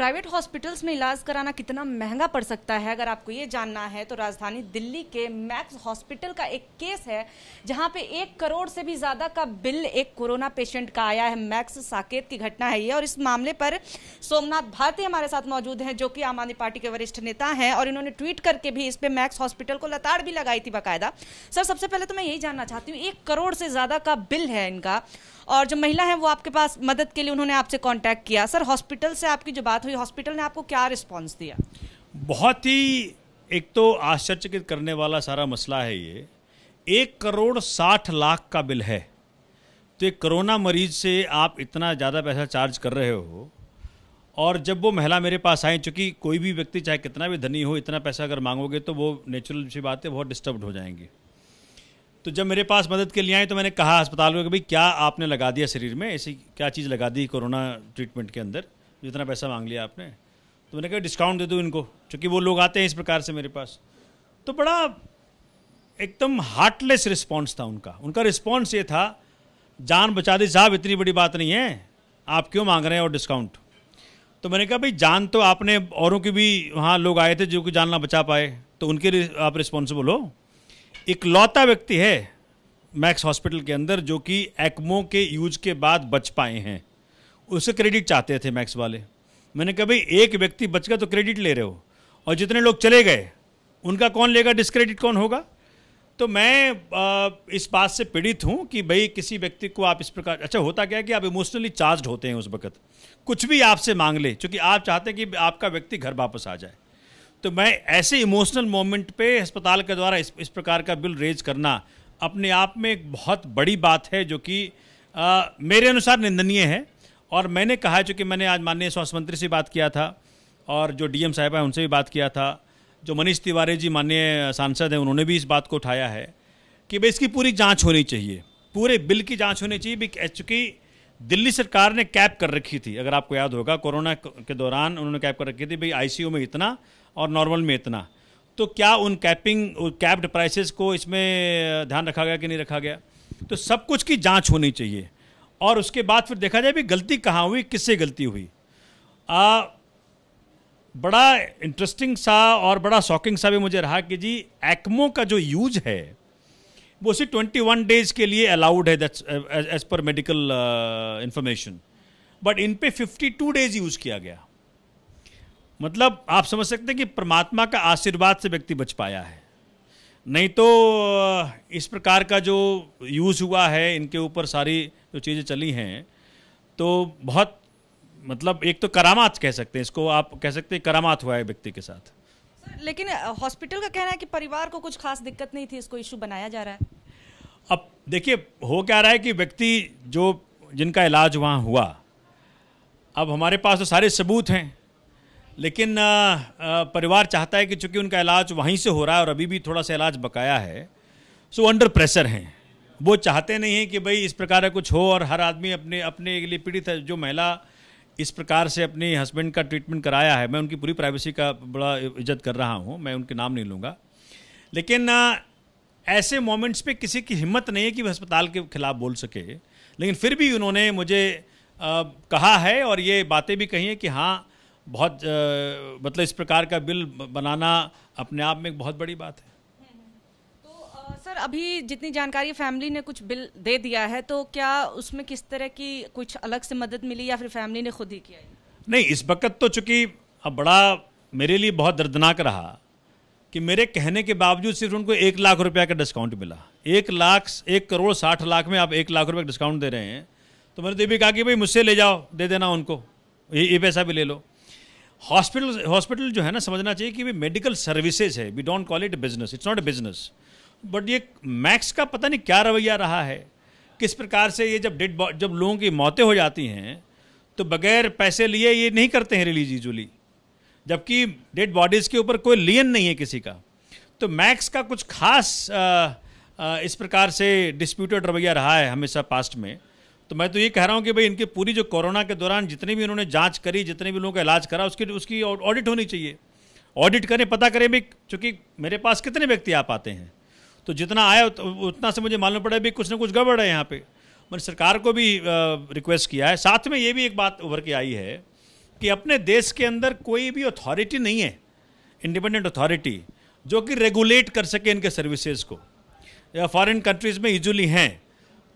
private hospitals में इलाज कराना कितना महंगा पड़ सकता है अगर आपको ये जानना है तो राजधानी दिल्ली के मैक्स हॉस्पिटल का एक केस है जहां पे एक करोड़ से भी ज़्यादा का बिल एक कोरोना पेशेंट का आया है मैक्स साकेत की घटना है ये और इस मामले पर सोमनाथ भारती हमारे साथ मौजूद है जो की आम आदमी पार्टी के वरिष्ठ नेता है और इन्होंने ट्वीट करके भी इस पे मैक्स हॉस्पिटल को लताड़ भी लगाई थी बाकायदा सर सबसे पहले तो मैं यही जानना चाहती हूँ एक करोड़ से ज़्यादा का बिल है इनका और जो महिला है वो आपके पास मदद के लिए उन्होंने आपसे कॉन्टैक्ट किया सर हॉस्पिटल से आपकी जो बात हुई हॉस्पिटल ने आपको क्या रिस्पॉन्स दिया बहुत ही एक तो आश्चर्यचकित करने वाला सारा मसला है ये एक करोड़ साठ लाख का बिल है तो एक कोरोना मरीज से आप इतना ज़्यादा पैसा चार्ज कर रहे हो और जब वो महिला मेरे पास आई चूँकि कोई भी व्यक्ति चाहे कितना भी धनी हो इतना पैसा अगर मांगोगे तो वो नेचुरल सी बात है बहुत डिस्टर्ब हो जाएंगी तो जब मेरे पास मदद के लिए आए तो मैंने कहा अस्पताल में कि भाई क्या आपने लगा दिया शरीर में ऐसी क्या चीज़ लगा दी कोरोना ट्रीटमेंट के अंदर जितना पैसा मांग लिया आपने तो मैंने कहा डिस्काउंट दे दूँ इनको क्योंकि वो लोग आते हैं इस प्रकार से मेरे पास तो बड़ा एकदम हार्टलेस रिस्पॉन्स था उनका उनका रिस्पॉन्स ये था जान बचा दी साहब इतनी बड़ी बात नहीं है आप क्यों मांग रहे हैं और डिस्काउंट तो मैंने कहा भाई जान तो आपने औरों की भी वहाँ लोग आए थे जो कि जान ना बचा पाए तो उनके आप रिस्पॉन्सिबल हो इकलौता व्यक्ति है मैक्स हॉस्पिटल के अंदर जो कि एक्मो के यूज के बाद बच पाए हैं उसे क्रेडिट चाहते थे मैक्स वाले मैंने कहा भाई एक व्यक्ति बच गया तो क्रेडिट ले रहे हो और जितने लोग चले गए उनका कौन लेगा डिस्क्रेडिट कौन होगा तो मैं आ, इस बात से पीड़ित हूँ कि भाई किसी व्यक्ति को आप इस प्रकार अच्छा होता क्या है कि आप इमोशनली चार्ज होते हैं उस वक्त कुछ भी आपसे मांग ले क्योंकि आप चाहते हैं कि आपका व्यक्ति घर वापस आ जाए तो मैं ऐसे इमोशनल मोमेंट पे अस्पताल के द्वारा इस, इस प्रकार का बिल रेज करना अपने आप में एक बहुत बड़ी बात है जो कि मेरे अनुसार निंदनीय है और मैंने कहा चूँकि मैंने आज माननीय स्वास्थ्य मंत्री से बात किया था और जो डीएम साहब हैं उनसे भी बात किया था जो मनीष तिवारी जी माननीय सांसद हैं उन्होंने भी इस बात को उठाया है कि भाई इसकी पूरी जाँच होनी चाहिए पूरे बिल की जाँच होनी चाहिए चूँकि दिल्ली सरकार ने कैप कर रखी थी अगर आपको याद होगा कोरोना के दौरान उन्होंने कैप कर रखी थी भाई आईसीयू में इतना और नॉर्मल में इतना तो क्या उन कैपिंग कैप्ड प्राइसेस को इसमें ध्यान रखा गया कि नहीं रखा गया तो सब कुछ की जांच होनी चाहिए और उसके बाद फिर देखा जाए भी गलती कहाँ हुई किससे गलती हुई आ, बड़ा इंटरेस्टिंग सा और बड़ा शॉकिंग सा भी मुझे रहा कि जी एक्मो का जो यूज है वो सिर्फ ट्वेंटी वन डेज के लिए अलाउड है that's as per medical information but in pay fifty two days use किया गया मतलब आप समझ सकते हैं कि परमात्मा का आशीर्वाद से व्यक्ति बच पाया है नहीं तो uh, इस प्रकार का जो यूज़ हुआ है इनके ऊपर सारी जो चीज़ें चली हैं तो बहुत मतलब एक तो करामात कह सकते हैं इसको आप कह सकते हैं करामात हुआ है व्यक्ति के साथ लेकिन हॉस्पिटल का कहना है कि परिवार को कुछ खास दिक्कत नहीं थी इसको इशू बनाया जा रहा है अब देखिए हो क्या रहा है कि व्यक्ति जो जिनका इलाज वहाँ हुआ अब हमारे पास तो सारे सबूत हैं लेकिन परिवार चाहता है कि चूंकि उनका इलाज वहीं से हो रहा है और अभी भी थोड़ा सा इलाज बकाया है सो अंडर प्रेशर हैं वो चाहते नहीं हैं कि भाई इस प्रकार का कुछ हो और हर आदमी अपने अपने लिए पीड़ित है जो महिला इस प्रकार से अपने हस्बैंड का ट्रीटमेंट कराया है मैं उनकी पूरी प्राइवेसी का बड़ा इज्जत कर रहा हूँ मैं उनके नाम नहीं लूँगा लेकिन ऐसे मोमेंट्स पे किसी की हिम्मत नहीं है कि वह अस्पताल के खिलाफ बोल सके लेकिन फिर भी उन्होंने मुझे आ, कहा है और ये बातें भी कही हैं कि हाँ बहुत मतलब इस प्रकार का बिल बनाना अपने आप में एक बहुत बड़ी बात है सर अभी जितनी जानकारी फैमिली ने कुछ बिल दे दिया है तो क्या उसमें किस तरह की कुछ अलग से मदद मिली या फिर फैमिली ने खुद ही किया नहीं इस वक्त तो चूंकि अब बड़ा मेरे लिए बहुत दर्दनाक रहा कि मेरे कहने के बावजूद सिर्फ उनको एक लाख रुपया का डिस्काउंट मिला एक लाख एक करोड़ साठ लाख में आप एक लाख रुपये का डिस्काउंट दे रहे हैं तो मैंने तो भी कहा कि भाई मुझसे ले जाओ दे देना उनको ये ये पैसा भी ले लो हॉस्पिटल हॉस्पिटल जो है ना समझना चाहिए कि भाई मेडिकल सर्विसेज है we don't call it business it's not a business but ये मैक्स का पता नहीं क्या रवैया रहा है किस प्रकार से ये जब डेड जब लोगों की मौतें हो जाती हैं तो बगैर पैसे लिए ये नहीं करते हैं रिलीज यूजली जबकि डेड बॉडीज़ के ऊपर कोई लियन नहीं है किसी का तो मैक्स का कुछ खास आ, आ, इस प्रकार से डिस्प्यूटेड रवैया रहा है हमेशा पास्ट में तो मैं तो ये कह रहा हूँ कि भाई इनकी पूरी जो कोरोना के दौरान जितने भी उन्होंने जांच करी जितने भी लोगों का इलाज करा उसकी उसकी ऑडिट होनी चाहिए ऑडिट करें पता करें भी चूँकि मेरे पास कितने व्यक्ति आ पाते हैं तो जितना आया तो उतना से मुझे मालूम पड़ा भी कुछ ना कुछ गड़बड़ है यहाँ पे मैंने सरकार को भी रिक्वेस्ट किया है साथ में ये भी एक बात उभर के आई है कि अपने देश के अंदर कोई भी अथॉरिटी नहीं है इंडिपेंडेंट अथॉरिटी जो कि रेगुलेट कर सके इनके सर्विसेज को या फॉरेन कंट्रीज़ में इजुली हैं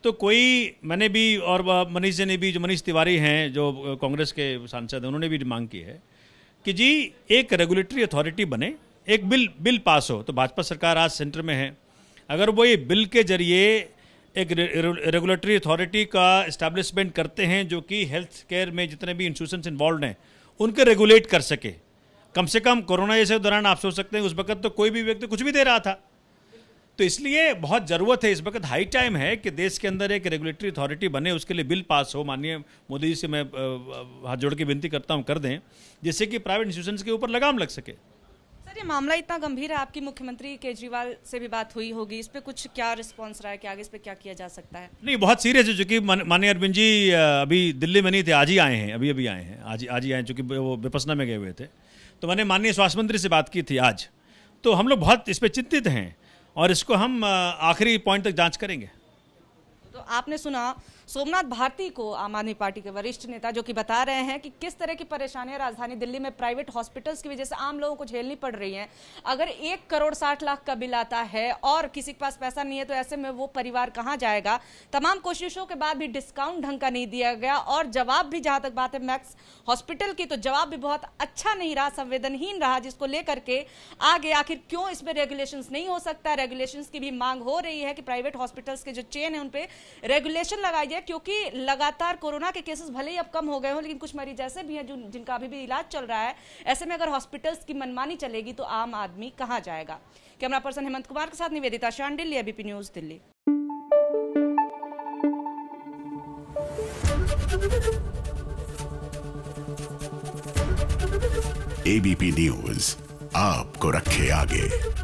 तो कोई मैंने भी और मनीष जी ने भी जो मनीष तिवारी हैं जो कांग्रेस के सांसद हैं उन्होंने भी मांग की है कि जी एक रेगुलेटरी अथॉरिटी बने एक बिल बिल पास हो तो भाजपा सरकार आज सेंटर में है अगर वो ये बिल के जरिए एक रेगुलेटरी अथॉरिटी का इस्टेब्लिशमेंट करते हैं जो कि हेल्थ केयर में जितने भी इंस्टीट्यूशन इन्वॉल्व हैं उनके रेगुलेट कर सके कम से कम कोरोना जैसे दौरान आप सोच सकते हैं उस वक्त तो कोई भी व्यक्ति कुछ भी दे रहा था तो इसलिए बहुत ज़रूरत है इस वक्त हाई टाइम है कि देश के अंदर एक रेगुलेटरी अथॉरिटी बने उसके लिए बिल पास हो माननीय मोदी जी से मैं हाथ जोड़ के विनती करता हूँ कर दें जिससे कि प्राइवेट इंस्टीट्यूशन के ऊपर लगाम लग सके सर ये मामला इतना गंभीर है आपकी मुख्यमंत्री केजरीवाल से भी बात हुई होगी इस पर कुछ क्या रिस्पॉन्स रहा है कि आगे इस पर क्या किया जा सकता है नहीं बहुत सीरियस है चूंकि माननीय अरविंद जी अभी दिल्ली में नहीं थे आज ही आए हैं अभी अभी आए हैं आज आज ही आए चूंकि वो विपसना में गए हुए थे तो मैंने माननीय स्वास्थ्य मंत्री से बात की थी आज तो हम लोग बहुत इस पर चिंतित हैं और इसको हम आखिरी पॉइंट तक जाँच करेंगे तो आपने सुना सोमनाथ भारती को आम आदमी पार्टी के वरिष्ठ नेता जो कि बता रहे हैं कि किस तरह की परेशानियां राजधानी दिल्ली में प्राइवेट हॉस्पिटल्स की वजह से आम लोगों को झेलनी पड़ रही हैं अगर एक करोड़ साठ लाख का बिल आता है और किसी के पास पैसा नहीं है तो ऐसे में वो परिवार कहाँ जाएगा तमाम कोशिशों के बाद भी डिस्काउंट ढंग का नहीं दिया गया और जवाब भी जहां तक बात है मैक्स हॉस्पिटल की तो जवाब भी बहुत अच्छा नहीं रहा संवेदनहीन रहा जिसको लेकर के आगे आखिर क्यों इसमें रेगुलेशन नहीं हो सकता रेगुलेशन की भी मांग हो रही है कि प्राइवेट हॉस्पिटल्स के जो चेन है उन पर रेगुलेशन लगाई गया क्योंकि लगातार कोरोना के केसेस भले ही अब कम हो गए हों लेकिन कुछ मरीज ऐसे भी हैं जो जिनका अभी भी इलाज चल रहा है ऐसे में अगर हॉस्पिटल्स की मनमानी चलेगी तो आम आदमी कहाँ जाएगा कैमरा पर्सन हेमंत कुमार के साथ Nivedita Delhi ABP news Delhi ABP news आपको रखे आगे